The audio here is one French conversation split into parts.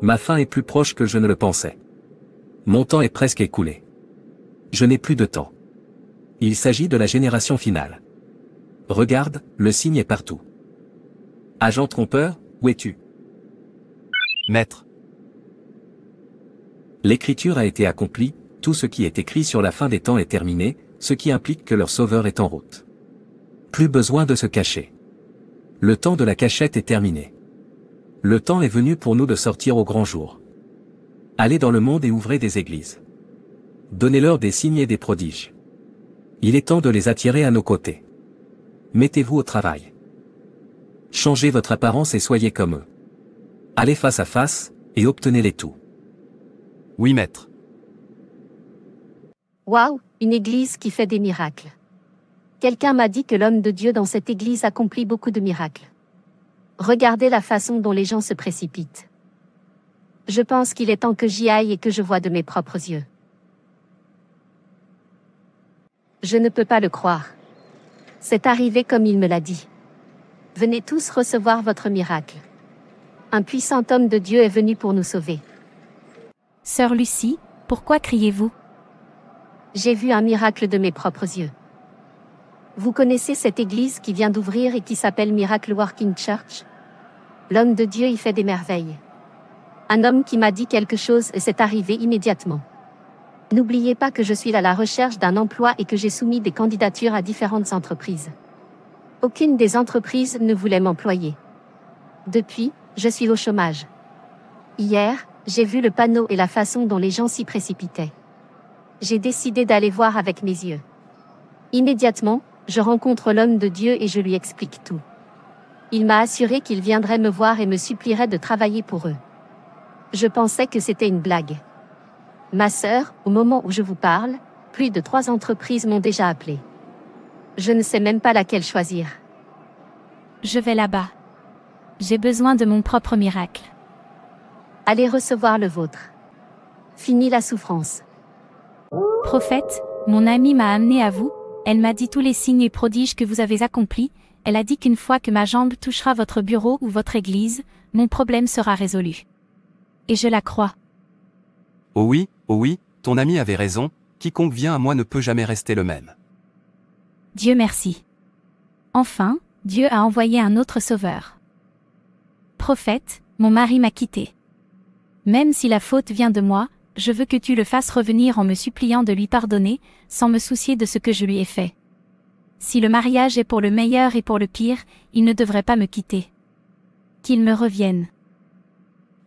Ma fin est plus proche que je ne le pensais. Mon temps est presque écoulé. Je n'ai plus de temps. Il s'agit de la génération finale. Regarde, le signe est partout. Agent trompeur, où es-tu Maître. L'écriture a été accomplie, tout ce qui est écrit sur la fin des temps est terminé, ce qui implique que leur sauveur est en route. Plus besoin de se cacher. Le temps de la cachette est terminé. Le temps est venu pour nous de sortir au grand jour. Allez dans le monde et ouvrez des églises. Donnez-leur des signes et des prodiges. Il est temps de les attirer à nos côtés. Mettez-vous au travail. Changez votre apparence et soyez comme eux. Allez face à face, et obtenez-les tout. Oui, maître. Waouh, une église qui fait des miracles. Quelqu'un m'a dit que l'homme de Dieu dans cette église accomplit beaucoup de miracles. Regardez la façon dont les gens se précipitent. Je pense qu'il est temps que j'y aille et que je vois de mes propres yeux. Je ne peux pas le croire. C'est arrivé comme il me l'a dit. Venez tous recevoir votre miracle. Un puissant homme de Dieu est venu pour nous sauver. Sœur Lucie, pourquoi criez-vous J'ai vu un miracle de mes propres yeux. Vous connaissez cette église qui vient d'ouvrir et qui s'appelle Miracle Working Church L'homme de Dieu y fait des merveilles. Un homme qui m'a dit quelque chose et c'est arrivé immédiatement. N'oubliez pas que je suis à la recherche d'un emploi et que j'ai soumis des candidatures à différentes entreprises. Aucune des entreprises ne voulait m'employer. Depuis, je suis au chômage. Hier, j'ai vu le panneau et la façon dont les gens s'y précipitaient. J'ai décidé d'aller voir avec mes yeux. Immédiatement, je rencontre l'homme de Dieu et je lui explique tout. Il m'a assuré qu'il viendrait me voir et me supplierait de travailler pour eux. Je pensais que c'était une blague. Ma sœur, au moment où je vous parle, plus de trois entreprises m'ont déjà appelé. Je ne sais même pas laquelle choisir. Je vais là-bas. J'ai besoin de mon propre miracle. Allez recevoir le vôtre. Fini la souffrance. Prophète, mon ami m'a amené à vous, elle m'a dit tous les signes et prodiges que vous avez accomplis, elle a dit qu'une fois que ma jambe touchera votre bureau ou votre église, mon problème sera résolu. Et je la crois. Oh oui, oh oui, ton ami avait raison, quiconque vient à moi ne peut jamais rester le même. Dieu merci. Enfin, Dieu a envoyé un autre sauveur. Prophète, mon mari m'a quitté. Même si la faute vient de moi, je veux que tu le fasses revenir en me suppliant de lui pardonner, sans me soucier de ce que je lui ai fait. Si le mariage est pour le meilleur et pour le pire, il ne devrait pas me quitter. Qu'il me revienne.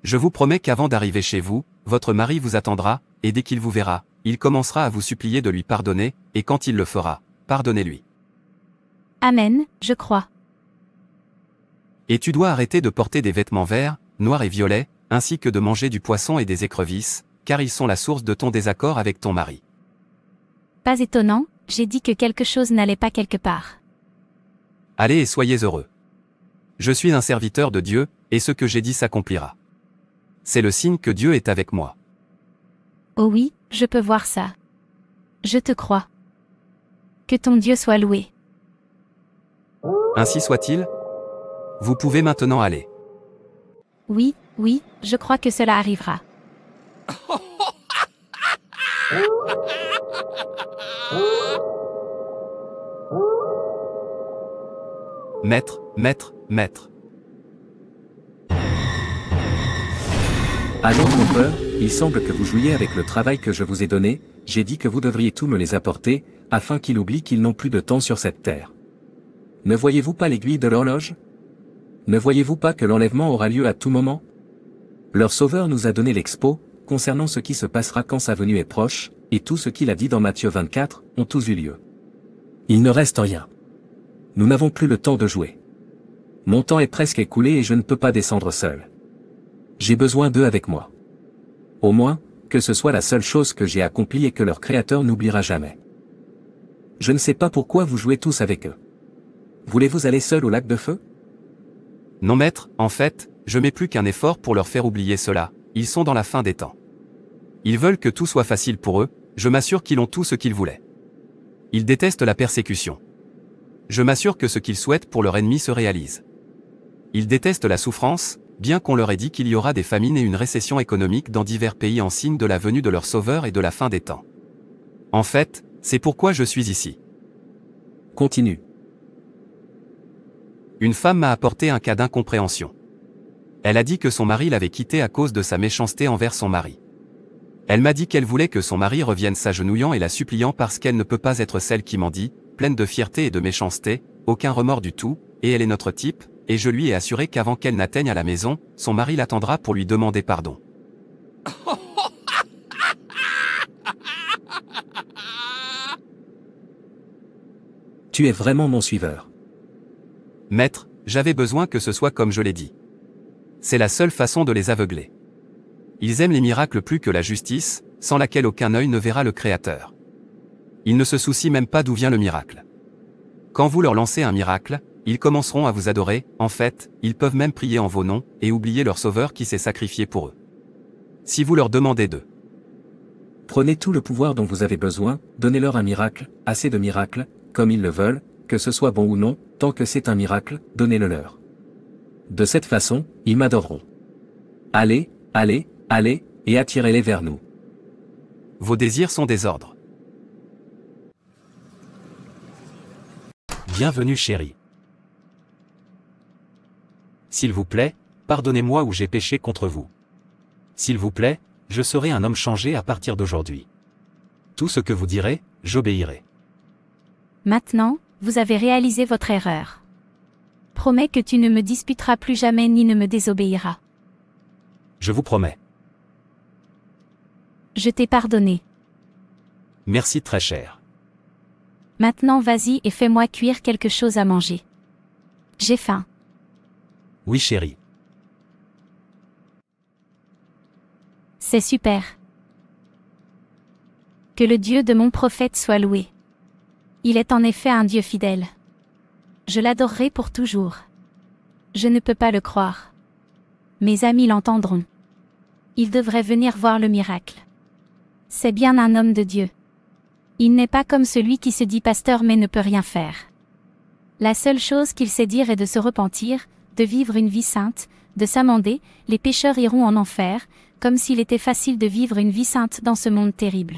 Je vous promets qu'avant d'arriver chez vous, votre mari vous attendra, et dès qu'il vous verra, il commencera à vous supplier de lui pardonner, et quand il le fera, pardonnez-lui. Amen, je crois. Et tu dois arrêter de porter des vêtements verts, noirs et violets, ainsi que de manger du poisson et des écrevisses, car ils sont la source de ton désaccord avec ton mari. Pas étonnant, j'ai dit que quelque chose n'allait pas quelque part. Allez et soyez heureux. Je suis un serviteur de Dieu, et ce que j'ai dit s'accomplira. C'est le signe que Dieu est avec moi. Oh oui, je peux voir ça. Je te crois. Que ton Dieu soit loué. Ainsi soit-il. Vous pouvez maintenant aller. Oui, oui, je crois que cela arrivera. Maître, maître, maître. Allons peur, il semble que vous jouiez avec le travail que je vous ai donné, j'ai dit que vous devriez tout me les apporter, afin qu'il oublie qu'ils n'ont plus de temps sur cette terre. Ne voyez-vous pas l'aiguille de l'horloge Ne voyez-vous pas que l'enlèvement aura lieu à tout moment Leur sauveur nous a donné l'expo, concernant ce qui se passera quand sa venue est proche, et tout ce qu'il a dit dans Matthieu 24, ont tous eu lieu. Il ne reste rien. Nous n'avons plus le temps de jouer. Mon temps est presque écoulé et je ne peux pas descendre seul. J'ai besoin d'eux avec moi. Au moins, que ce soit la seule chose que j'ai accomplie et que leur créateur n'oubliera jamais. Je ne sais pas pourquoi vous jouez tous avec eux. Voulez-vous aller seul au lac de feu Non maître, en fait, je mets plus qu'un effort pour leur faire oublier cela. Ils sont dans la fin des temps. Ils veulent que tout soit facile pour eux, je m'assure qu'ils ont tout ce qu'ils voulaient. Ils détestent la persécution. Je m'assure que ce qu'ils souhaitent pour leur ennemi se réalise. Ils détestent la souffrance, bien qu'on leur ait dit qu'il y aura des famines et une récession économique dans divers pays en signe de la venue de leur sauveur et de la fin des temps. En fait, c'est pourquoi je suis ici. Continue. Une femme m'a apporté un cas d'incompréhension. Elle a dit que son mari l'avait quittée à cause de sa méchanceté envers son mari. Elle m'a dit qu'elle voulait que son mari revienne s'agenouillant et la suppliant parce qu'elle ne peut pas être celle qui m'en dit, pleine de fierté et de méchanceté, aucun remords du tout, et elle est notre type, et je lui ai assuré qu'avant qu'elle n'atteigne à la maison, son mari l'attendra pour lui demander pardon. Tu es vraiment mon suiveur. Maître, j'avais besoin que ce soit comme je l'ai dit c'est la seule façon de les aveugler. Ils aiment les miracles plus que la justice, sans laquelle aucun œil ne verra le Créateur. Ils ne se soucient même pas d'où vient le miracle. Quand vous leur lancez un miracle, ils commenceront à vous adorer, en fait, ils peuvent même prier en vos noms, et oublier leur Sauveur qui s'est sacrifié pour eux. Si vous leur demandez d'eux. Prenez tout le pouvoir dont vous avez besoin, donnez-leur un miracle, assez de miracles, comme ils le veulent, que ce soit bon ou non, tant que c'est un miracle, donnez-le leur de cette façon, ils m'adoreront. Allez, allez, allez, et attirez-les vers nous. Vos désirs sont des ordres. Bienvenue chérie. S'il vous plaît, pardonnez-moi où j'ai péché contre vous. S'il vous plaît, je serai un homme changé à partir d'aujourd'hui. Tout ce que vous direz, j'obéirai. Maintenant, vous avez réalisé votre erreur. Promets que tu ne me disputeras plus jamais ni ne me désobéiras. Je vous promets. Je t'ai pardonné. Merci très cher. Maintenant vas-y et fais-moi cuire quelque chose à manger. J'ai faim. Oui chérie. C'est super. Que le Dieu de mon prophète soit loué. Il est en effet un Dieu fidèle. Je l'adorerai pour toujours. Je ne peux pas le croire. Mes amis l'entendront. Il devrait venir voir le miracle. C'est bien un homme de Dieu. Il n'est pas comme celui qui se dit pasteur mais ne peut rien faire. La seule chose qu'il sait dire est de se repentir, de vivre une vie sainte, de s'amender, les pécheurs iront en enfer, comme s'il était facile de vivre une vie sainte dans ce monde terrible.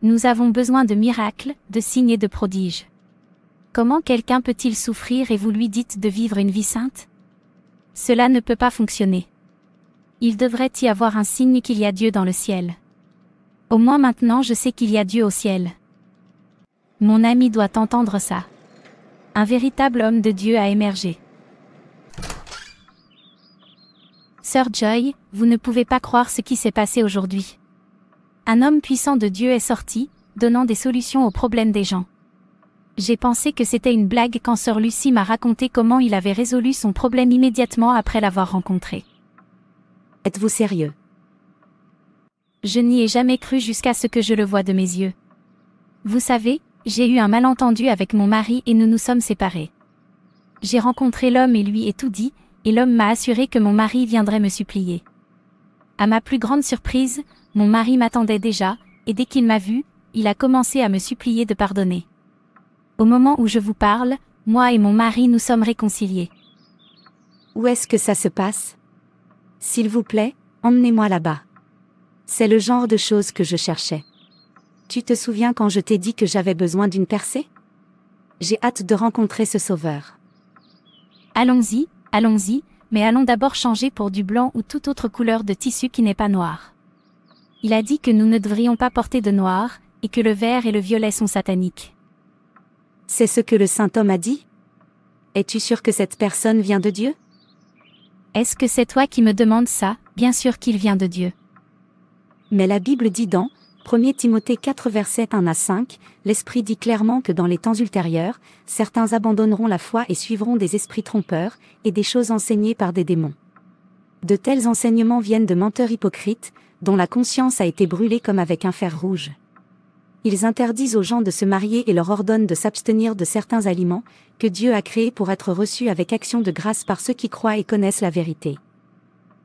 Nous avons besoin de miracles, de signes et de prodiges. Comment quelqu'un peut-il souffrir et vous lui dites de vivre une vie sainte Cela ne peut pas fonctionner. Il devrait y avoir un signe qu'il y a Dieu dans le ciel. Au moins maintenant je sais qu'il y a Dieu au ciel. Mon ami doit entendre ça. Un véritable homme de Dieu a émergé. Sœur Joy, vous ne pouvez pas croire ce qui s'est passé aujourd'hui. Un homme puissant de Dieu est sorti, donnant des solutions aux problèmes des gens. J'ai pensé que c'était une blague quand sœur Lucie m'a raconté comment il avait résolu son problème immédiatement après l'avoir rencontré. Êtes-vous sérieux Je n'y ai jamais cru jusqu'à ce que je le vois de mes yeux. Vous savez, j'ai eu un malentendu avec mon mari et nous nous sommes séparés. J'ai rencontré l'homme et lui ai tout dit, et l'homme m'a assuré que mon mari viendrait me supplier. À ma plus grande surprise, mon mari m'attendait déjà, et dès qu'il m'a vu, il a commencé à me supplier de pardonner. Au moment où je vous parle, moi et mon mari nous sommes réconciliés. Où est-ce que ça se passe S'il vous plaît, emmenez-moi là-bas. C'est le genre de choses que je cherchais. Tu te souviens quand je t'ai dit que j'avais besoin d'une percée J'ai hâte de rencontrer ce sauveur. Allons-y, allons-y, mais allons d'abord changer pour du blanc ou toute autre couleur de tissu qui n'est pas noir. Il a dit que nous ne devrions pas porter de noir, et que le vert et le violet sont sataniques. C'est ce que le saint homme a dit Es-tu sûr que cette personne vient de Dieu Est-ce que c'est toi qui me demandes ça Bien sûr qu'il vient de Dieu. Mais la Bible dit dans 1 Timothée 4 verset 1 à 5, l'Esprit dit clairement que dans les temps ultérieurs, certains abandonneront la foi et suivront des esprits trompeurs, et des choses enseignées par des démons. De tels enseignements viennent de menteurs hypocrites, dont la conscience a été brûlée comme avec un fer rouge ils interdisent aux gens de se marier et leur ordonnent de s'abstenir de certains aliments, que Dieu a créés pour être reçus avec action de grâce par ceux qui croient et connaissent la vérité.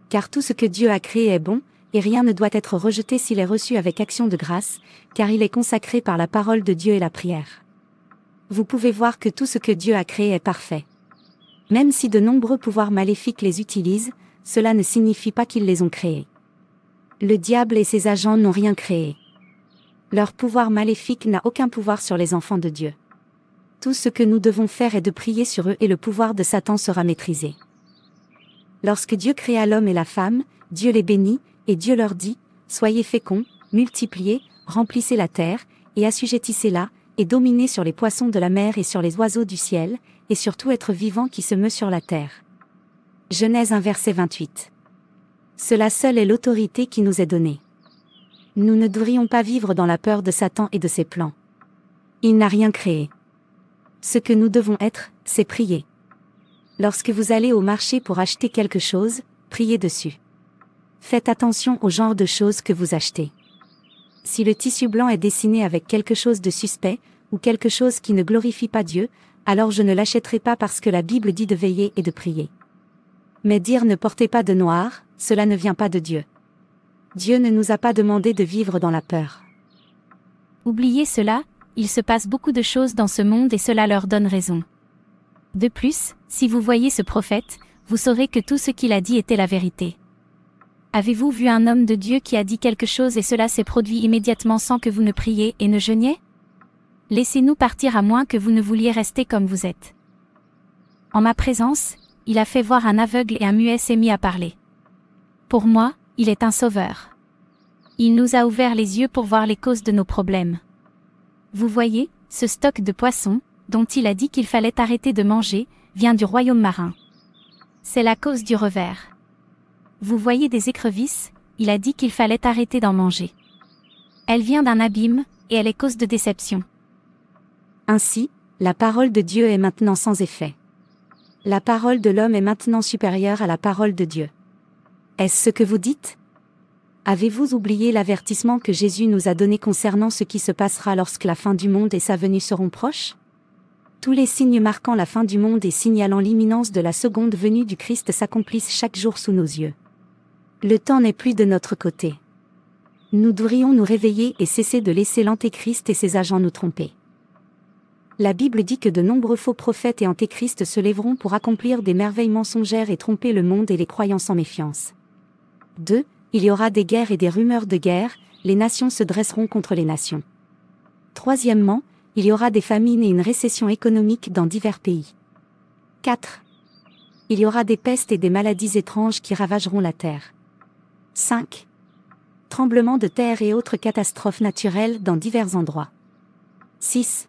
Car tout ce que Dieu a créé est bon, et rien ne doit être rejeté s'il est reçu avec action de grâce, car il est consacré par la parole de Dieu et la prière. Vous pouvez voir que tout ce que Dieu a créé est parfait. Même si de nombreux pouvoirs maléfiques les utilisent, cela ne signifie pas qu'ils les ont créés. Le diable et ses agents n'ont rien créé. Leur pouvoir maléfique n'a aucun pouvoir sur les enfants de Dieu. Tout ce que nous devons faire est de prier sur eux et le pouvoir de Satan sera maîtrisé. Lorsque Dieu créa l'homme et la femme, Dieu les bénit, et Dieu leur dit, Soyez féconds, multipliez, remplissez la terre, et assujettissez-la, et dominez sur les poissons de la mer et sur les oiseaux du ciel, et sur tout être vivant qui se meut sur la terre. Genèse 1 verset 28. Cela seul est l'autorité qui nous est donnée. Nous ne devrions pas vivre dans la peur de Satan et de ses plans. Il n'a rien créé. Ce que nous devons être, c'est prier. Lorsque vous allez au marché pour acheter quelque chose, priez dessus. Faites attention au genre de choses que vous achetez. Si le tissu blanc est dessiné avec quelque chose de suspect, ou quelque chose qui ne glorifie pas Dieu, alors je ne l'achèterai pas parce que la Bible dit de veiller et de prier. Mais dire ne portez pas de noir, cela ne vient pas de Dieu. Dieu ne nous a pas demandé de vivre dans la peur. Oubliez cela, il se passe beaucoup de choses dans ce monde et cela leur donne raison. De plus, si vous voyez ce prophète, vous saurez que tout ce qu'il a dit était la vérité. Avez-vous vu un homme de Dieu qui a dit quelque chose et cela s'est produit immédiatement sans que vous ne priez et ne jeûniez Laissez-nous partir à moins que vous ne vouliez rester comme vous êtes. En ma présence, il a fait voir un aveugle et un muet s'est mis à parler. Pour moi, il est un sauveur. Il nous a ouvert les yeux pour voir les causes de nos problèmes. Vous voyez, ce stock de poissons, dont il a dit qu'il fallait arrêter de manger, vient du royaume marin. C'est la cause du revers. Vous voyez des écrevisses, il a dit qu'il fallait arrêter d'en manger. Elle vient d'un abîme, et elle est cause de déception. Ainsi, la parole de Dieu est maintenant sans effet. La parole de l'homme est maintenant supérieure à la parole de Dieu. Est-ce ce que vous dites Avez-vous oublié l'avertissement que Jésus nous a donné concernant ce qui se passera lorsque la fin du monde et sa venue seront proches Tous les signes marquant la fin du monde et signalant l'imminence de la seconde venue du Christ s'accomplissent chaque jour sous nos yeux. Le temps n'est plus de notre côté. Nous devrions nous réveiller et cesser de laisser l'Antéchrist et ses agents nous tromper. La Bible dit que de nombreux faux prophètes et antéchrist se lèveront pour accomplir des merveilles mensongères et tromper le monde et les croyants sans méfiance. 2. Il y aura des guerres et des rumeurs de guerre, les nations se dresseront contre les nations. Troisièmement, il y aura des famines et une récession économique dans divers pays. 4. Il y aura des pestes et des maladies étranges qui ravageront la terre. 5. Tremblements de terre et autres catastrophes naturelles dans divers endroits. 6.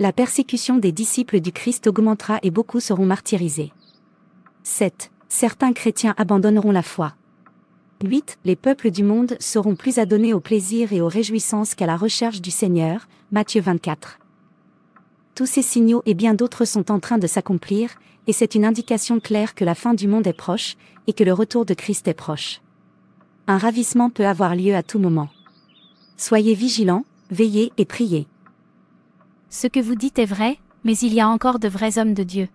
La persécution des disciples du Christ augmentera et beaucoup seront martyrisés. 7. Certains chrétiens abandonneront la foi. 8. Les peuples du monde seront plus adonnés au plaisir et aux réjouissances qu'à la recherche du Seigneur. Matthieu 24. Tous ces signaux et bien d'autres sont en train de s'accomplir, et c'est une indication claire que la fin du monde est proche, et que le retour de Christ est proche. Un ravissement peut avoir lieu à tout moment. Soyez vigilants, veillez et priez. Ce que vous dites est vrai, mais il y a encore de vrais hommes de Dieu.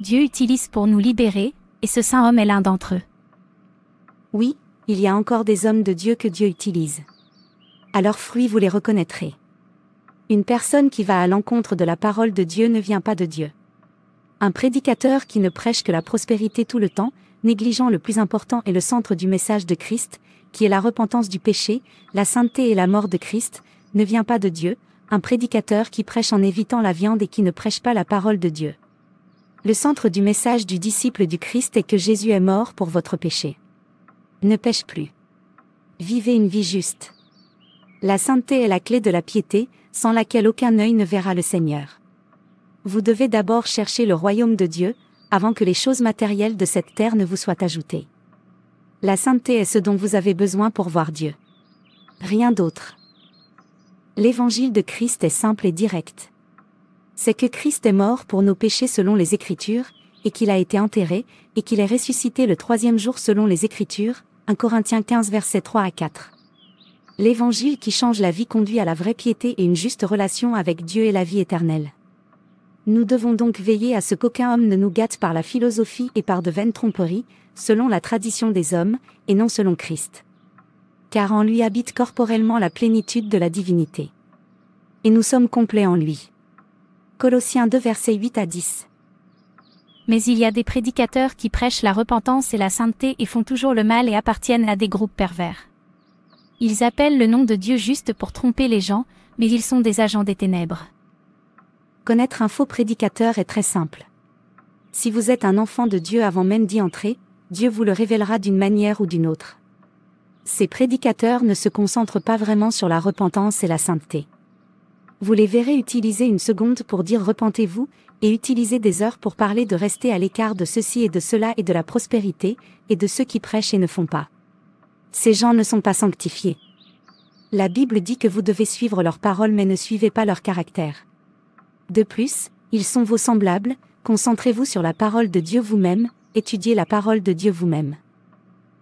Dieu utilise pour nous libérer, et ce saint homme est l'un d'entre eux. Oui, il y a encore des hommes de Dieu que Dieu utilise. À leurs fruits vous les reconnaîtrez. Une personne qui va à l'encontre de la parole de Dieu ne vient pas de Dieu. Un prédicateur qui ne prêche que la prospérité tout le temps, négligeant le plus important et le centre du message de Christ, qui est la repentance du péché, la sainteté et la mort de Christ, ne vient pas de Dieu, un prédicateur qui prêche en évitant la viande et qui ne prêche pas la parole de Dieu. Le centre du message du disciple du Christ est que Jésus est mort pour votre péché. Ne pêche plus. Vivez une vie juste. La sainteté est la clé de la piété, sans laquelle aucun œil ne verra le Seigneur. Vous devez d'abord chercher le royaume de Dieu, avant que les choses matérielles de cette terre ne vous soient ajoutées. La sainteté est ce dont vous avez besoin pour voir Dieu. Rien d'autre. L'évangile de Christ est simple et direct. C'est que Christ est mort pour nos péchés selon les Écritures, et qu'il a été enterré, et qu'il est ressuscité le troisième jour selon les Écritures, 1 Corinthiens 15 versets 3 à 4. L'évangile qui change la vie conduit à la vraie piété et une juste relation avec Dieu et la vie éternelle. Nous devons donc veiller à ce qu'aucun homme ne nous gâte par la philosophie et par de vaines tromperies, selon la tradition des hommes, et non selon Christ. Car en lui habite corporellement la plénitude de la divinité. Et nous sommes complets en lui. Colossiens 2 versets 8 à 10 mais il y a des prédicateurs qui prêchent la repentance et la sainteté et font toujours le mal et appartiennent à des groupes pervers. Ils appellent le nom de Dieu juste pour tromper les gens, mais ils sont des agents des ténèbres. Connaître un faux prédicateur est très simple. Si vous êtes un enfant de Dieu avant même d'y entrer, Dieu vous le révélera d'une manière ou d'une autre. Ces prédicateurs ne se concentrent pas vraiment sur la repentance et la sainteté. Vous les verrez utiliser une seconde pour dire repentez-vous, et utiliser des heures pour parler de rester à l'écart de ceci et de cela et de la prospérité, et de ceux qui prêchent et ne font pas. Ces gens ne sont pas sanctifiés. La Bible dit que vous devez suivre leurs paroles mais ne suivez pas leur caractère. De plus, ils sont vos semblables, concentrez-vous sur la parole de Dieu vous-même, étudiez la parole de Dieu vous-même.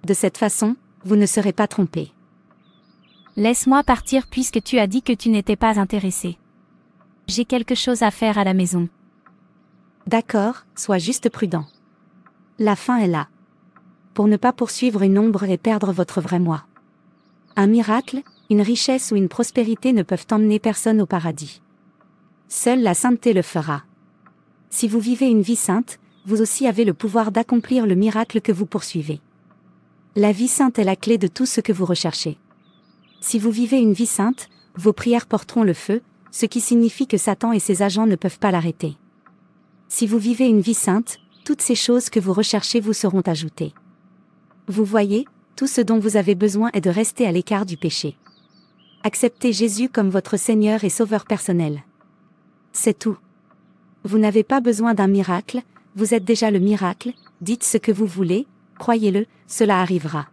De cette façon, vous ne serez pas trompés. Laisse-moi partir puisque tu as dit que tu n'étais pas intéressé. J'ai quelque chose à faire à la maison. D'accord, sois juste prudent. La fin est là. Pour ne pas poursuivre une ombre et perdre votre vrai moi. Un miracle, une richesse ou une prospérité ne peuvent emmener personne au paradis. Seule la sainteté le fera. Si vous vivez une vie sainte, vous aussi avez le pouvoir d'accomplir le miracle que vous poursuivez. La vie sainte est la clé de tout ce que vous recherchez. Si vous vivez une vie sainte, vos prières porteront le feu, ce qui signifie que Satan et ses agents ne peuvent pas l'arrêter. Si vous vivez une vie sainte, toutes ces choses que vous recherchez vous seront ajoutées. Vous voyez, tout ce dont vous avez besoin est de rester à l'écart du péché. Acceptez Jésus comme votre Seigneur et Sauveur personnel. C'est tout. Vous n'avez pas besoin d'un miracle, vous êtes déjà le miracle, dites ce que vous voulez, croyez-le, cela arrivera.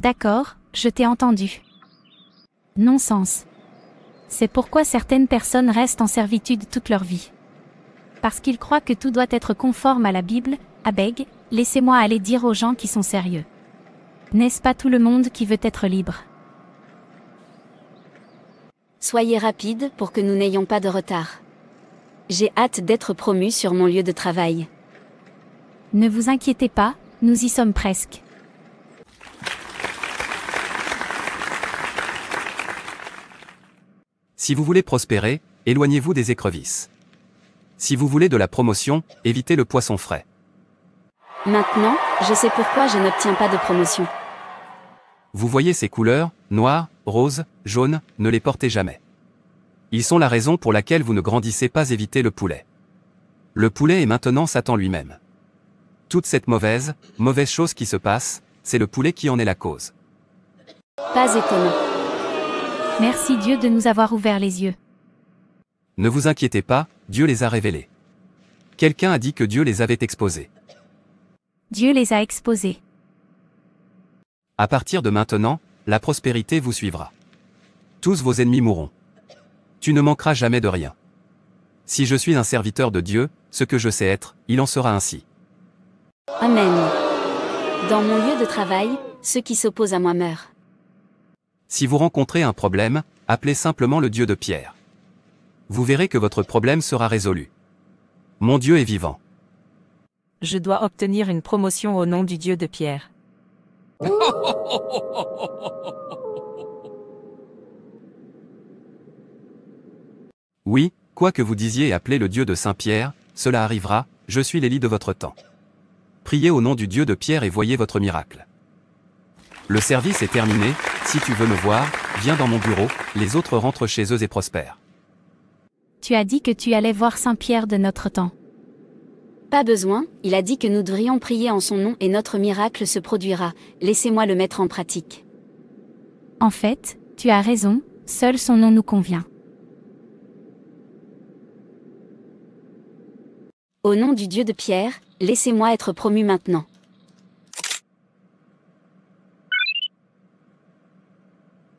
D'accord, je t'ai entendu. Non-sens. C'est pourquoi certaines personnes restent en servitude toute leur vie. Parce qu'il croit que tout doit être conforme à la Bible, Abeg, laissez-moi aller dire aux gens qui sont sérieux. N'est-ce pas tout le monde qui veut être libre Soyez rapide pour que nous n'ayons pas de retard. J'ai hâte d'être promu sur mon lieu de travail. Ne vous inquiétez pas, nous y sommes presque. Si vous voulez prospérer, éloignez-vous des écrevisses. Si vous voulez de la promotion, évitez le poisson frais. Maintenant, je sais pourquoi je n'obtiens pas de promotion. Vous voyez ces couleurs, noir, rose, jaune, ne les portez jamais. Ils sont la raison pour laquelle vous ne grandissez pas évitez le poulet. Le poulet est maintenant Satan lui-même. Toute cette mauvaise, mauvaise chose qui se passe, c'est le poulet qui en est la cause. Pas étonnant. Merci Dieu de nous avoir ouvert les yeux. Ne vous inquiétez pas, Dieu les a révélés. Quelqu'un a dit que Dieu les avait exposés. Dieu les a exposés. À partir de maintenant, la prospérité vous suivra. Tous vos ennemis mourront. Tu ne manqueras jamais de rien. Si je suis un serviteur de Dieu, ce que je sais être, il en sera ainsi. Amen. Dans mon lieu de travail, ceux qui s'opposent à moi meurent. Si vous rencontrez un problème, appelez simplement le Dieu de Pierre vous verrez que votre problème sera résolu. Mon Dieu est vivant. Je dois obtenir une promotion au nom du Dieu de Pierre. Oui, quoi que vous disiez et appelez le Dieu de Saint-Pierre, cela arrivera, je suis l'Élie de votre temps. Priez au nom du Dieu de Pierre et voyez votre miracle. Le service est terminé, si tu veux me voir, viens dans mon bureau, les autres rentrent chez eux et prospèrent tu as dit que tu allais voir Saint Pierre de notre temps. Pas besoin, il a dit que nous devrions prier en son nom et notre miracle se produira, laissez-moi le mettre en pratique. En fait, tu as raison, seul son nom nous convient. Au nom du Dieu de Pierre, laissez-moi être promu maintenant.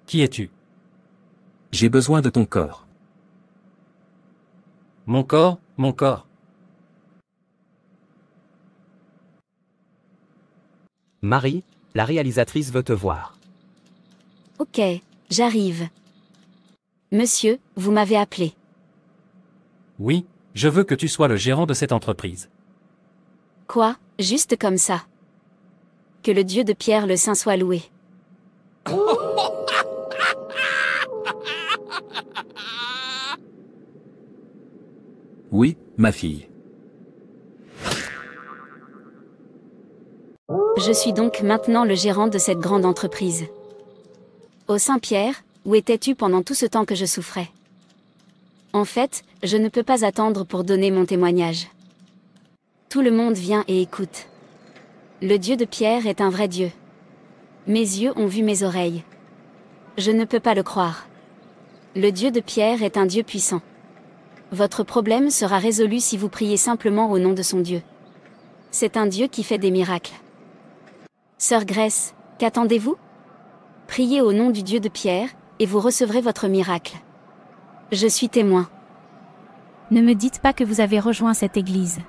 Qui es-tu J'ai besoin de ton corps. Mon corps, mon corps. Marie, la réalisatrice veut te voir. Ok, j'arrive. Monsieur, vous m'avez appelé. Oui, je veux que tu sois le gérant de cette entreprise. Quoi, juste comme ça Que le dieu de Pierre le Saint soit loué. Oui, ma fille. Je suis donc maintenant le gérant de cette grande entreprise. Au Saint-Pierre, où étais-tu pendant tout ce temps que je souffrais En fait, je ne peux pas attendre pour donner mon témoignage. Tout le monde vient et écoute. Le Dieu de Pierre est un vrai Dieu. Mes yeux ont vu mes oreilles. Je ne peux pas le croire. Le Dieu de Pierre est un Dieu puissant. Votre problème sera résolu si vous priez simplement au nom de son Dieu. C'est un Dieu qui fait des miracles. Sœur Grèce, qu'attendez-vous Priez au nom du Dieu de Pierre, et vous recevrez votre miracle. Je suis témoin. Ne me dites pas que vous avez rejoint cette église.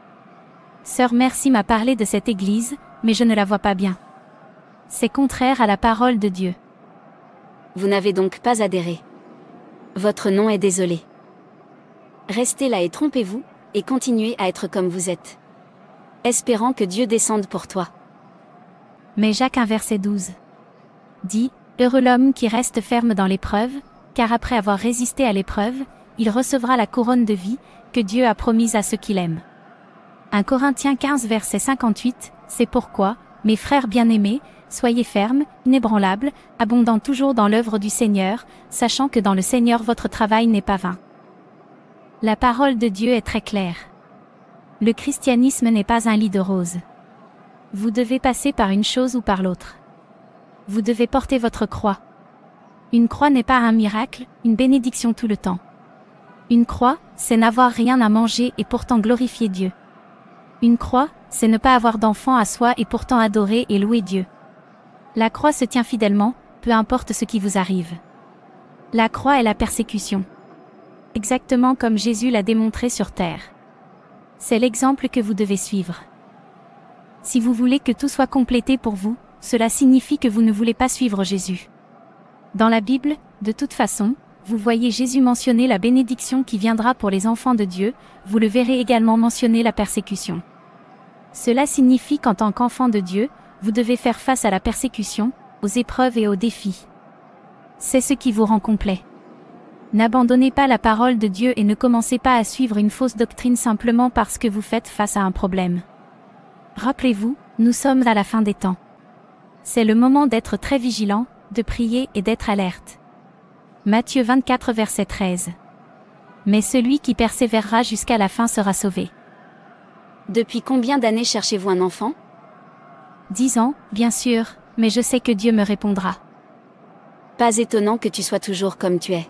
Sœur Merci m'a parlé de cette église, mais je ne la vois pas bien. C'est contraire à la parole de Dieu. Vous n'avez donc pas adhéré. Votre nom est désolé. Restez là et trompez-vous, et continuez à être comme vous êtes. Espérant que Dieu descende pour toi. Mais Jacques 1 verset 12 dit, Heureux l'homme qui reste ferme dans l'épreuve, car après avoir résisté à l'épreuve, il recevra la couronne de vie que Dieu a promise à ceux qu'il aime. 1 Corinthiens 15 verset 58, c'est pourquoi, mes frères bien-aimés, soyez fermes, inébranlables, abondant toujours dans l'œuvre du Seigneur, sachant que dans le Seigneur votre travail n'est pas vain. La parole de Dieu est très claire. Le christianisme n'est pas un lit de roses. Vous devez passer par une chose ou par l'autre. Vous devez porter votre croix. Une croix n'est pas un miracle, une bénédiction tout le temps. Une croix, c'est n'avoir rien à manger et pourtant glorifier Dieu. Une croix, c'est ne pas avoir d'enfant à soi et pourtant adorer et louer Dieu. La croix se tient fidèlement, peu importe ce qui vous arrive. La croix est la persécution exactement comme Jésus l'a démontré sur terre. C'est l'exemple que vous devez suivre. Si vous voulez que tout soit complété pour vous, cela signifie que vous ne voulez pas suivre Jésus. Dans la Bible, de toute façon, vous voyez Jésus mentionner la bénédiction qui viendra pour les enfants de Dieu, vous le verrez également mentionner la persécution. Cela signifie qu'en tant qu'enfant de Dieu, vous devez faire face à la persécution, aux épreuves et aux défis. C'est ce qui vous rend complet. N'abandonnez pas la parole de Dieu et ne commencez pas à suivre une fausse doctrine simplement parce que vous faites face à un problème. Rappelez-vous, nous sommes à la fin des temps. C'est le moment d'être très vigilant, de prier et d'être alerte. Matthieu 24 verset 13. Mais celui qui persévérera jusqu'à la fin sera sauvé. Depuis combien d'années cherchez-vous un enfant Dix ans, bien sûr, mais je sais que Dieu me répondra. Pas étonnant que tu sois toujours comme tu es.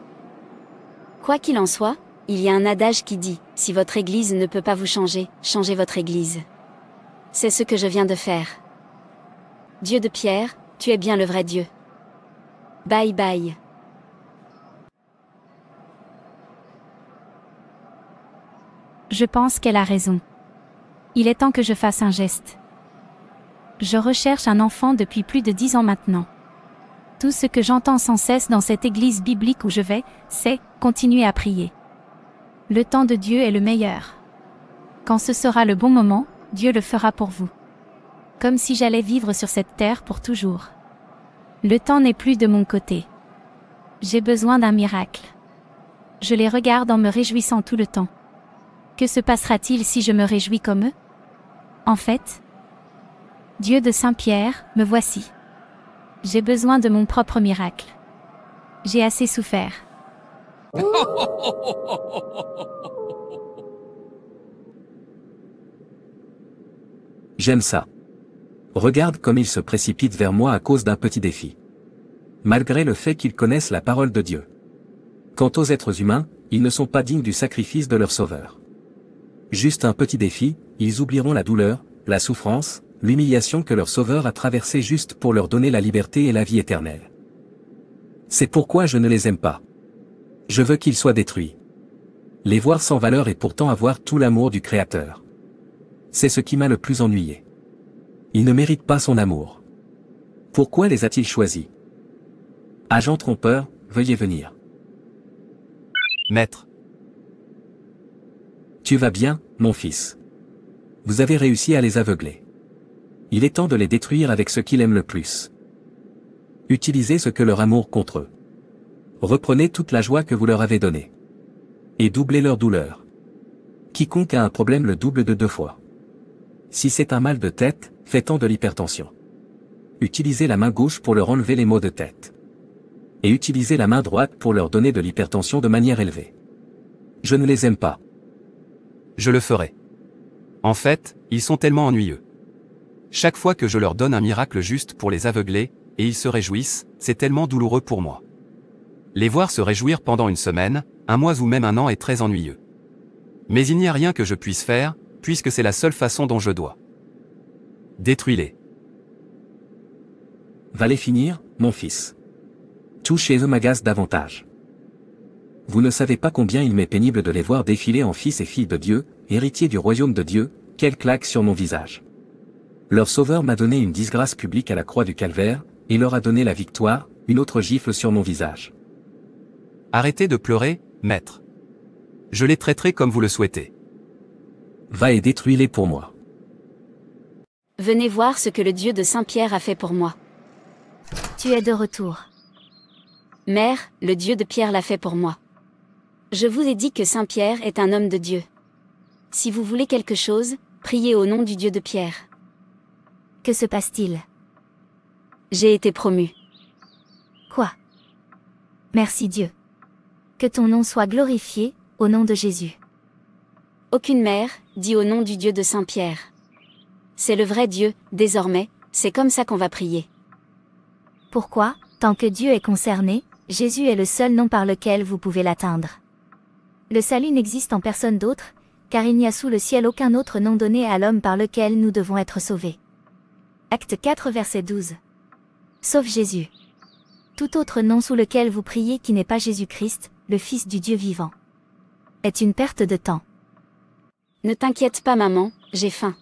Quoi qu'il en soit, il y a un adage qui dit, si votre Église ne peut pas vous changer, changez votre Église. C'est ce que je viens de faire. Dieu de Pierre, tu es bien le vrai Dieu. Bye bye. Je pense qu'elle a raison. Il est temps que je fasse un geste. Je recherche un enfant depuis plus de dix ans maintenant. Tout ce que j'entends sans cesse dans cette église biblique où je vais, c'est continuez à prier. Le temps de Dieu est le meilleur. Quand ce sera le bon moment, Dieu le fera pour vous. Comme si j'allais vivre sur cette terre pour toujours. Le temps n'est plus de mon côté. J'ai besoin d'un miracle. Je les regarde en me réjouissant tout le temps. Que se passera-t-il si je me réjouis comme eux En fait, Dieu de Saint-Pierre, me voici. J'ai besoin de mon propre miracle. J'ai assez souffert. J'aime ça. Regarde comme ils se précipitent vers moi à cause d'un petit défi. Malgré le fait qu'ils connaissent la parole de Dieu. Quant aux êtres humains, ils ne sont pas dignes du sacrifice de leur Sauveur. Juste un petit défi, ils oublieront la douleur, la souffrance, l'humiliation que leur Sauveur a traversée juste pour leur donner la liberté et la vie éternelle. C'est pourquoi je ne les aime pas. Je veux qu'ils soient détruits. Les voir sans valeur et pourtant avoir tout l'amour du Créateur. C'est ce qui m'a le plus ennuyé. Ils ne méritent pas son amour. Pourquoi les a-t-il choisis Agent trompeur, veuillez venir. Maître. Tu vas bien, mon fils. Vous avez réussi à les aveugler. Il est temps de les détruire avec ce qu'il aime le plus. Utilisez ce que leur amour contre eux reprenez toute la joie que vous leur avez donnée. Et doublez leur douleur. Quiconque a un problème le double de deux fois. Si c'est un mal de tête, faites-en de l'hypertension. Utilisez la main gauche pour leur enlever les maux de tête. Et utilisez la main droite pour leur donner de l'hypertension de manière élevée. Je ne les aime pas. Je le ferai. En fait, ils sont tellement ennuyeux. Chaque fois que je leur donne un miracle juste pour les aveugler, et ils se réjouissent, c'est tellement douloureux pour moi. Les voir se réjouir pendant une semaine, un mois ou même un an est très ennuyeux. Mais il n'y a rien que je puisse faire, puisque c'est la seule façon dont je dois. Détruis-les. Va les finir, mon fils. Touchez-eux m'agace davantage. Vous ne savez pas combien il m'est pénible de les voir défiler en fils et filles de Dieu, héritiers du royaume de Dieu, quelle claque sur mon visage. Leur sauveur m'a donné une disgrâce publique à la croix du calvaire, et leur a donné la victoire, une autre gifle sur mon visage. Arrêtez de pleurer, maître. Je les traiterai comme vous le souhaitez. Va et détruis-les pour moi. Venez voir ce que le dieu de Saint-Pierre a fait pour moi. Tu es de retour. Mère, le dieu de Pierre l'a fait pour moi. Je vous ai dit que Saint-Pierre est un homme de Dieu. Si vous voulez quelque chose, priez au nom du Dieu de Pierre. Que se passe-t-il J'ai été promu. Quoi Merci Dieu que ton nom soit glorifié, au nom de Jésus. Aucune mère, dit au nom du Dieu de Saint-Pierre. C'est le vrai Dieu, désormais, c'est comme ça qu'on va prier. Pourquoi, tant que Dieu est concerné, Jésus est le seul nom par lequel vous pouvez l'atteindre. Le salut n'existe en personne d'autre, car il n'y a sous le ciel aucun autre nom donné à l'homme par lequel nous devons être sauvés. Acte 4 verset 12. Sauf Jésus. Tout autre nom sous lequel vous priez qui n'est pas Jésus-Christ, le Fils du Dieu vivant, est une perte de temps. Ne t'inquiète pas maman, j'ai faim.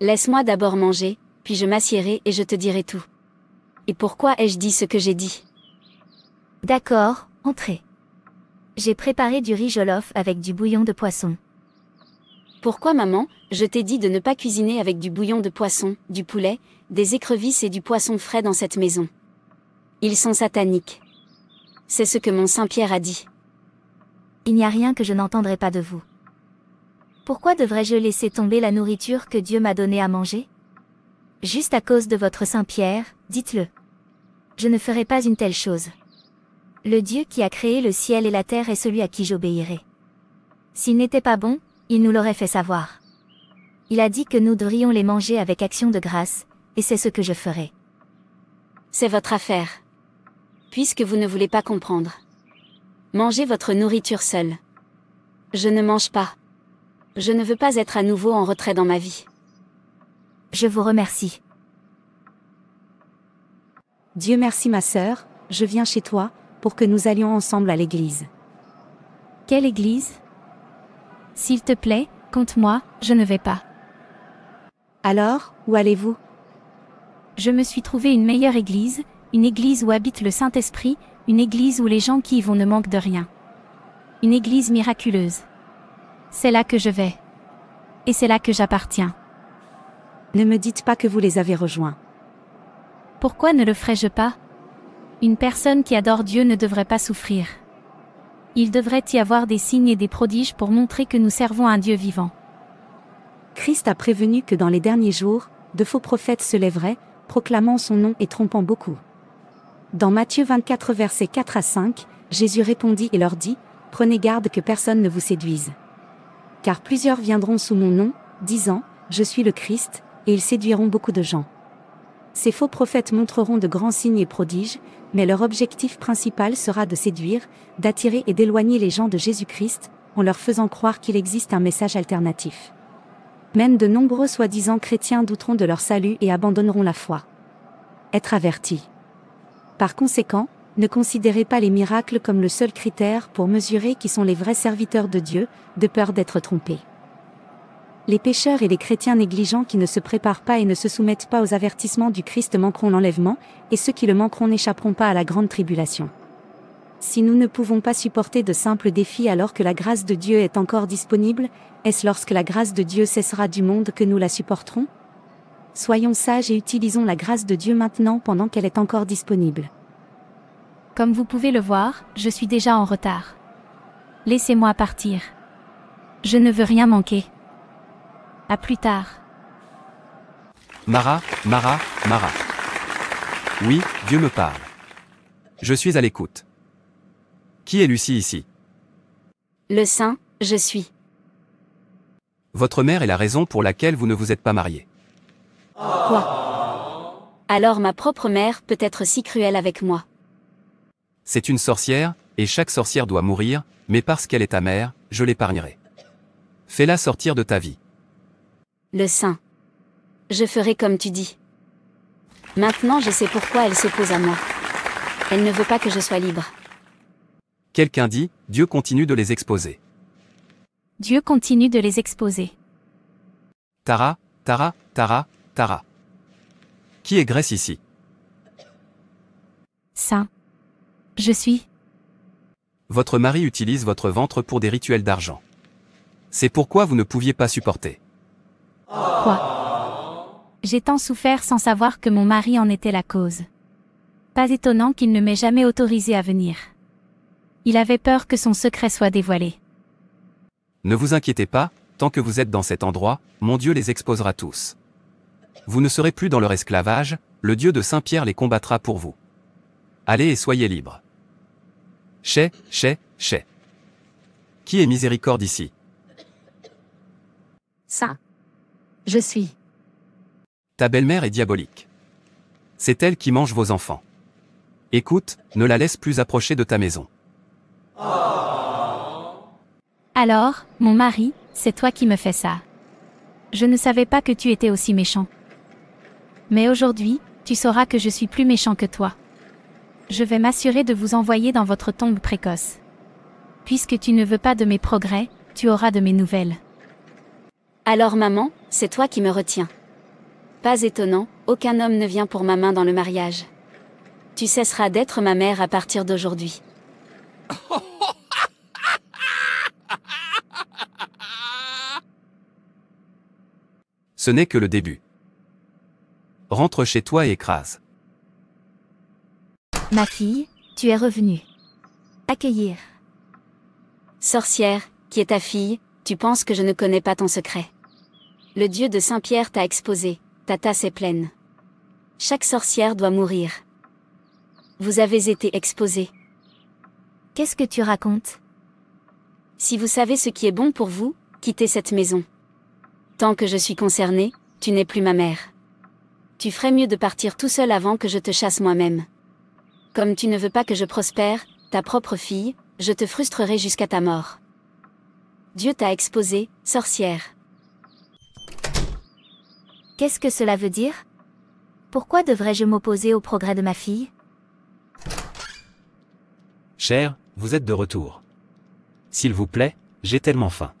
Laisse-moi d'abord manger, puis je m'assiérai et je te dirai tout. Et pourquoi ai-je dit ce que j'ai dit D'accord, entrez. J'ai préparé du riz jollof avec du bouillon de poisson. Pourquoi maman, je t'ai dit de ne pas cuisiner avec du bouillon de poisson, du poulet, des écrevisses et du poisson frais dans cette maison. Ils sont sataniques. C'est ce que mon Saint Pierre a dit. Il n'y a rien que je n'entendrai pas de vous. Pourquoi devrais-je laisser tomber la nourriture que Dieu m'a donnée à manger Juste à cause de votre Saint Pierre, dites-le. Je ne ferai pas une telle chose. Le Dieu qui a créé le ciel et la terre est celui à qui j'obéirai. S'il n'était pas bon, il nous l'aurait fait savoir. Il a dit que nous devrions les manger avec action de grâce, et c'est ce que je ferai. C'est votre affaire puisque vous ne voulez pas comprendre. Mangez votre nourriture seule. Je ne mange pas. Je ne veux pas être à nouveau en retrait dans ma vie. Je vous remercie. Dieu merci ma sœur, je viens chez toi, pour que nous allions ensemble à l'église. Quelle église S'il te plaît, compte-moi, je ne vais pas. Alors, où allez-vous Je me suis trouvé une meilleure église, une église où habite le Saint-Esprit, une église où les gens qui y vont ne manquent de rien. Une église miraculeuse. C'est là que je vais. Et c'est là que j'appartiens. Ne me dites pas que vous les avez rejoints. Pourquoi ne le ferais-je pas Une personne qui adore Dieu ne devrait pas souffrir. Il devrait y avoir des signes et des prodiges pour montrer que nous servons un Dieu vivant. Christ a prévenu que dans les derniers jours, de faux prophètes se lèveraient, proclamant son nom et trompant beaucoup. Dans Matthieu 24 versets 4 à 5, Jésus répondit et leur dit, Prenez garde que personne ne vous séduise. Car plusieurs viendront sous mon nom, disant, Je suis le Christ, et ils séduiront beaucoup de gens. Ces faux prophètes montreront de grands signes et prodiges, mais leur objectif principal sera de séduire, d'attirer et d'éloigner les gens de Jésus-Christ, en leur faisant croire qu'il existe un message alternatif. Même de nombreux soi-disant chrétiens douteront de leur salut et abandonneront la foi. Être averti. Par conséquent, ne considérez pas les miracles comme le seul critère pour mesurer qui sont les vrais serviteurs de Dieu, de peur d'être trompés. Les pécheurs et les chrétiens négligents qui ne se préparent pas et ne se soumettent pas aux avertissements du Christ manqueront l'enlèvement, et ceux qui le manqueront n'échapperont pas à la grande tribulation. Si nous ne pouvons pas supporter de simples défis alors que la grâce de Dieu est encore disponible, est-ce lorsque la grâce de Dieu cessera du monde que nous la supporterons Soyons sages et utilisons la grâce de Dieu maintenant pendant qu'elle est encore disponible. Comme vous pouvez le voir, je suis déjà en retard. Laissez-moi partir. Je ne veux rien manquer. À plus tard. Mara, Mara, Mara. Oui, Dieu me parle. Je suis à l'écoute. Qui est Lucie ici Le saint, je suis. Votre mère est la raison pour laquelle vous ne vous êtes pas marié. Quoi Alors ma propre mère peut être si cruelle avec moi. C'est une sorcière, et chaque sorcière doit mourir, mais parce qu'elle est ta mère, je l'épargnerai. Fais-la sortir de ta vie. Le saint. Je ferai comme tu dis. Maintenant je sais pourquoi elle s'oppose à moi. Elle ne veut pas que je sois libre. Quelqu'un dit, Dieu continue de les exposer. Dieu continue de les exposer. Tara, Tara, Tara, qui est Grèce ici Ça. Je suis. Votre mari utilise votre ventre pour des rituels d'argent. C'est pourquoi vous ne pouviez pas supporter. Quoi J'ai tant souffert sans savoir que mon mari en était la cause. Pas étonnant qu'il ne m'ait jamais autorisé à venir. Il avait peur que son secret soit dévoilé. Ne vous inquiétez pas, tant que vous êtes dans cet endroit, mon Dieu les exposera tous. Vous ne serez plus dans leur esclavage, le Dieu de Saint-Pierre les combattra pour vous. Allez et soyez libres. Chez, chez, chez. Qui est miséricorde ici Ça. Je suis. Ta belle-mère est diabolique. C'est elle qui mange vos enfants. Écoute, ne la laisse plus approcher de ta maison. Alors, mon mari, c'est toi qui me fais ça. Je ne savais pas que tu étais aussi méchant. Mais aujourd'hui, tu sauras que je suis plus méchant que toi. Je vais m'assurer de vous envoyer dans votre tombe précoce. Puisque tu ne veux pas de mes progrès, tu auras de mes nouvelles. Alors maman, c'est toi qui me retiens. Pas étonnant, aucun homme ne vient pour ma main dans le mariage. Tu cesseras d'être ma mère à partir d'aujourd'hui. Ce n'est que le début. Rentre chez toi et écrase. Ma fille, tu es revenue. Accueillir. Sorcière, qui est ta fille, tu penses que je ne connais pas ton secret. Le dieu de Saint-Pierre t'a exposé, ta tasse est pleine. Chaque sorcière doit mourir. Vous avez été exposé. Qu'est-ce que tu racontes Si vous savez ce qui est bon pour vous, quittez cette maison. Tant que je suis concernée, tu n'es plus ma mère. Tu ferais mieux de partir tout seul avant que je te chasse moi-même. Comme tu ne veux pas que je prospère, ta propre fille, je te frustrerai jusqu'à ta mort. Dieu t'a exposé, sorcière. Qu'est-ce que cela veut dire Pourquoi devrais-je m'opposer au progrès de ma fille Cher, vous êtes de retour. S'il vous plaît, j'ai tellement faim.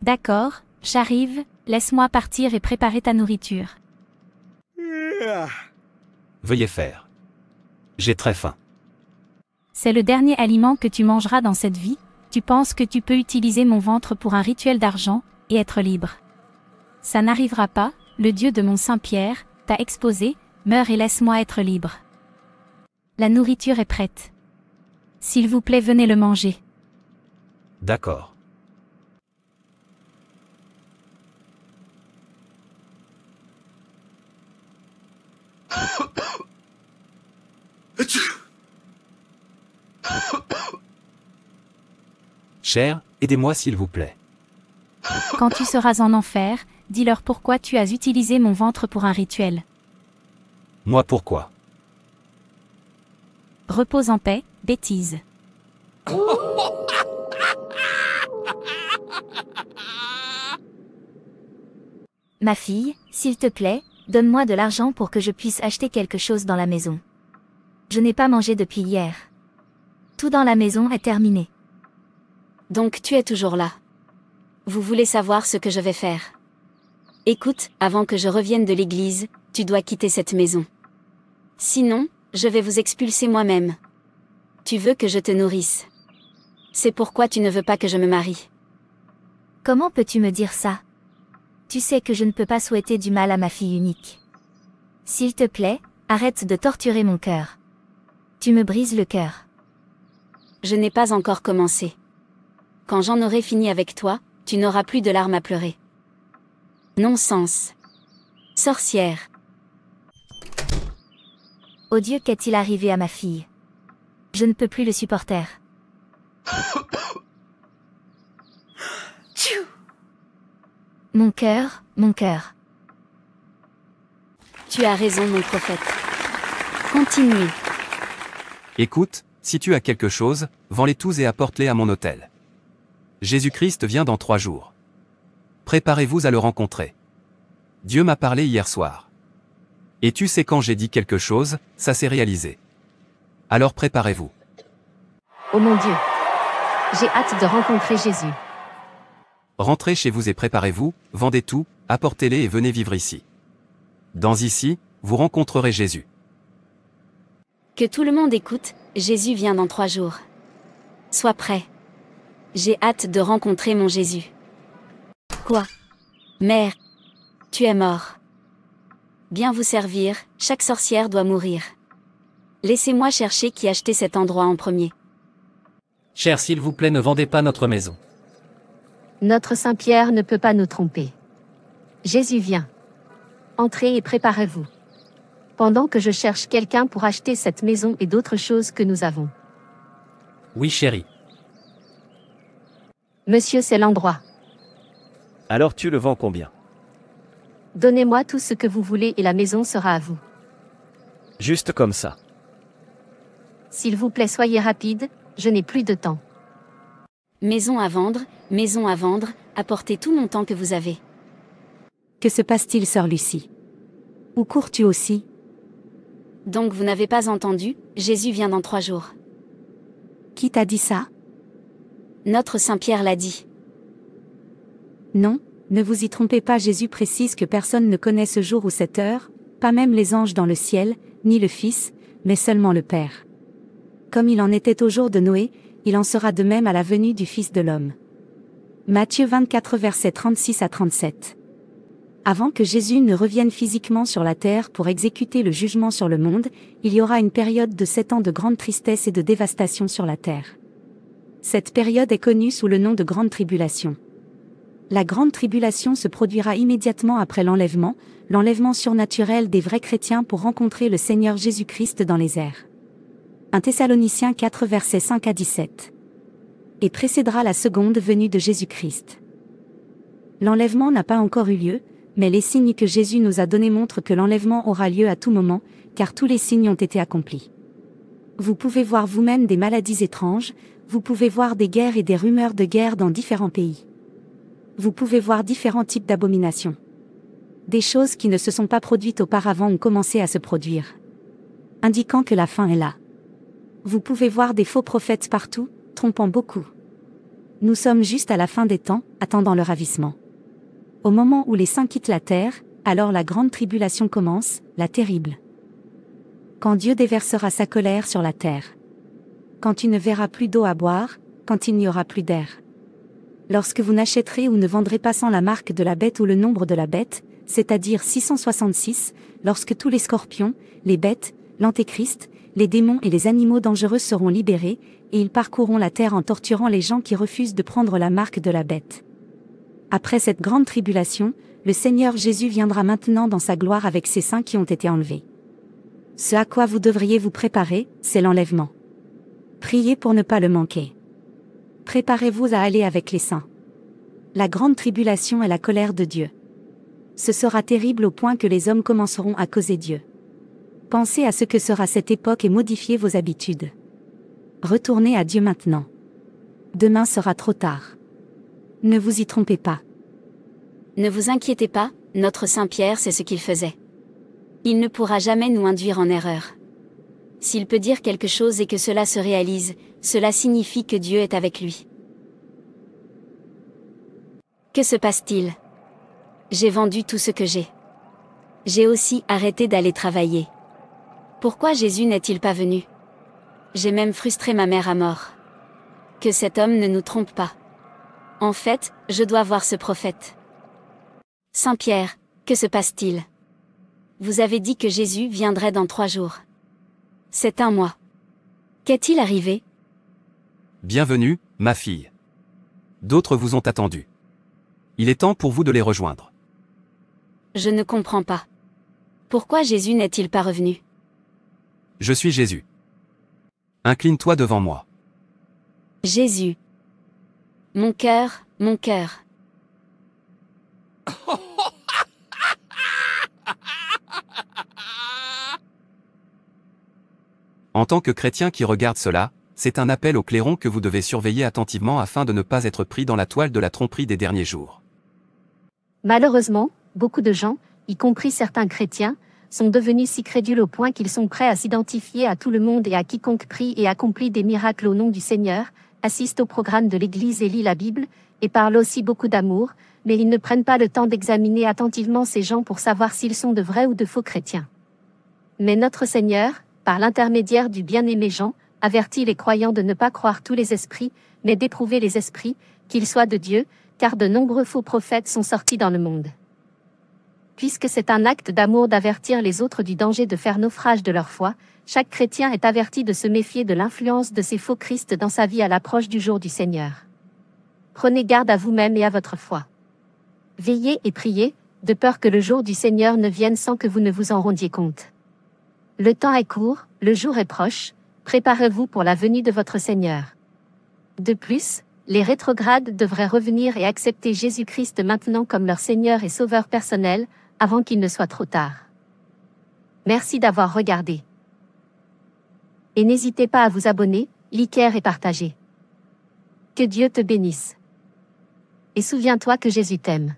D'accord, j'arrive, laisse-moi partir et préparer ta nourriture. Veuillez faire. J'ai très faim. C'est le dernier aliment que tu mangeras dans cette vie, tu penses que tu peux utiliser mon ventre pour un rituel d'argent, et être libre. Ça n'arrivera pas, le Dieu de mon Saint-Pierre, t'a exposé, meurs et laisse-moi être libre. La nourriture est prête. S'il vous plaît, venez le manger. D'accord. Cher, aidez-moi s'il vous plaît. Quand tu seras en enfer, dis-leur pourquoi tu as utilisé mon ventre pour un rituel. Moi pourquoi Repose en paix, bêtise. Ma fille, s'il te plaît, Donne-moi de l'argent pour que je puisse acheter quelque chose dans la maison. Je n'ai pas mangé depuis hier. Tout dans la maison est terminé. Donc tu es toujours là. Vous voulez savoir ce que je vais faire. Écoute, avant que je revienne de l'église, tu dois quitter cette maison. Sinon, je vais vous expulser moi-même. Tu veux que je te nourrisse. C'est pourquoi tu ne veux pas que je me marie. Comment peux-tu me dire ça tu sais que je ne peux pas souhaiter du mal à ma fille unique. S'il te plaît, arrête de torturer mon cœur. Tu me brises le cœur. Je n'ai pas encore commencé. Quand j'en aurai fini avec toi, tu n'auras plus de larmes à pleurer. Non-sens. Sorcière. Oh Dieu, qu'est-il arrivé à ma fille Je ne peux plus le supporter. Mon cœur, mon cœur. Tu as raison, mon prophète. Continue. Écoute, si tu as quelque chose, vends-les tous et apporte-les à mon hôtel. Jésus-Christ vient dans trois jours. Préparez-vous à le rencontrer. Dieu m'a parlé hier soir. Et tu sais quand j'ai dit quelque chose, ça s'est réalisé. Alors préparez-vous. Oh mon Dieu. J'ai hâte de rencontrer Jésus rentrez chez vous et préparez-vous, vendez tout, apportez-les et venez vivre ici. Dans ici, vous rencontrerez Jésus. Que tout le monde écoute, Jésus vient dans trois jours. Sois prêt. J'ai hâte de rencontrer mon Jésus. Quoi Mère, tu es mort. Bien vous servir, chaque sorcière doit mourir. Laissez-moi chercher qui achetait cet endroit en premier. Cher s'il vous plaît, ne vendez pas notre maison. Notre Saint-Pierre ne peut pas nous tromper. Jésus vient. Entrez et préparez-vous. Pendant que je cherche quelqu'un pour acheter cette maison et d'autres choses que nous avons. Oui chérie. Monsieur, c'est l'endroit. Alors tu le vends combien Donnez-moi tout ce que vous voulez et la maison sera à vous. Juste comme ça. S'il vous plaît, soyez rapide, je n'ai plus de temps. Maison à vendre, maison à vendre, apportez tout mon temps que vous avez. Que se passe-t-il, sœur Lucie Où cours-tu aussi Donc vous n'avez pas entendu, Jésus vient dans trois jours. Qui t'a dit ça Notre Saint-Pierre l'a dit. Non, ne vous y trompez pas, Jésus précise que personne ne connaît ce jour ou cette heure, pas même les anges dans le ciel, ni le Fils, mais seulement le Père. Comme il en était au jour de Noé, il en sera de même à la venue du Fils de l'homme. Matthieu 24 versets 36 à 37. Avant que Jésus ne revienne physiquement sur la terre pour exécuter le jugement sur le monde, il y aura une période de sept ans de grande tristesse et de dévastation sur la terre. Cette période est connue sous le nom de Grande Tribulation. La Grande Tribulation se produira immédiatement après l'enlèvement, l'enlèvement surnaturel des vrais chrétiens pour rencontrer le Seigneur Jésus-Christ dans les airs. 1 Thessaloniciens 4 verset 5 à 17 et précédera la seconde venue de Jésus-Christ. L'enlèvement n'a pas encore eu lieu, mais les signes que Jésus nous a donnés montrent que l'enlèvement aura lieu à tout moment, car tous les signes ont été accomplis. Vous pouvez voir vous-même des maladies étranges, vous pouvez voir des guerres et des rumeurs de guerre dans différents pays. Vous pouvez voir différents types d'abominations. Des choses qui ne se sont pas produites auparavant ont commencé à se produire. Indiquant que la fin est là. Vous pouvez voir des faux prophètes partout, trompant beaucoup. Nous sommes juste à la fin des temps, attendant le ravissement. Au moment où les saints quittent la terre, alors la grande tribulation commence, la terrible. Quand Dieu déversera sa colère sur la terre. Quand tu ne verras plus d'eau à boire, quand il n'y aura plus d'air. Lorsque vous n'achèterez ou ne vendrez pas sans la marque de la bête ou le nombre de la bête, c'est-à-dire 666, lorsque tous les scorpions, les bêtes, l'antéchrist, les démons et les animaux dangereux seront libérés, et ils parcourront la terre en torturant les gens qui refusent de prendre la marque de la bête. Après cette grande tribulation, le Seigneur Jésus viendra maintenant dans sa gloire avec ses saints qui ont été enlevés. Ce à quoi vous devriez vous préparer, c'est l'enlèvement. Priez pour ne pas le manquer. Préparez-vous à aller avec les saints. La grande tribulation est la colère de Dieu. Ce sera terrible au point que les hommes commenceront à causer Dieu. Pensez à ce que sera cette époque et modifiez vos habitudes. Retournez à Dieu maintenant. Demain sera trop tard. Ne vous y trompez pas. Ne vous inquiétez pas, notre Saint Pierre sait ce qu'il faisait. Il ne pourra jamais nous induire en erreur. S'il peut dire quelque chose et que cela se réalise, cela signifie que Dieu est avec lui. Que se passe-t-il J'ai vendu tout ce que j'ai. J'ai aussi arrêté d'aller travailler. Pourquoi Jésus n'est-il pas venu j'ai même frustré ma mère à mort. Que cet homme ne nous trompe pas. En fait, je dois voir ce prophète. Saint Pierre, que se passe-t-il Vous avez dit que Jésus viendrait dans trois jours. C'est un mois. Qu'est-il arrivé Bienvenue, ma fille. D'autres vous ont attendu. Il est temps pour vous de les rejoindre. Je ne comprends pas. Pourquoi Jésus n'est-il pas revenu Je suis Jésus. Incline-toi devant moi. Jésus. Mon cœur, mon cœur. En tant que chrétien qui regarde cela, c'est un appel au clairon que vous devez surveiller attentivement afin de ne pas être pris dans la toile de la tromperie des derniers jours. Malheureusement, beaucoup de gens, y compris certains chrétiens, sont devenus si crédules au point qu'ils sont prêts à s'identifier à tout le monde et à quiconque prie et accomplit des miracles au nom du Seigneur, assiste au programme de l'Église et lit la Bible, et parle aussi beaucoup d'amour, mais ils ne prennent pas le temps d'examiner attentivement ces gens pour savoir s'ils sont de vrais ou de faux chrétiens. Mais notre Seigneur, par l'intermédiaire du bien-aimé Jean, avertit les croyants de ne pas croire tous les esprits, mais d'éprouver les esprits, qu'ils soient de Dieu, car de nombreux faux prophètes sont sortis dans le monde puisque c'est un acte d'amour d'avertir les autres du danger de faire naufrage de leur foi, chaque chrétien est averti de se méfier de l'influence de ces faux Christ dans sa vie à l'approche du jour du Seigneur. Prenez garde à vous-même et à votre foi. Veillez et priez, de peur que le jour du Seigneur ne vienne sans que vous ne vous en rendiez compte. Le temps est court, le jour est proche, préparez-vous pour la venue de votre Seigneur. De plus, les rétrogrades devraient revenir et accepter Jésus-Christ maintenant comme leur Seigneur et Sauveur personnel, avant qu'il ne soit trop tard. Merci d'avoir regardé. Et n'hésitez pas à vous abonner, liker et partager. Que Dieu te bénisse. Et souviens-toi que Jésus t'aime.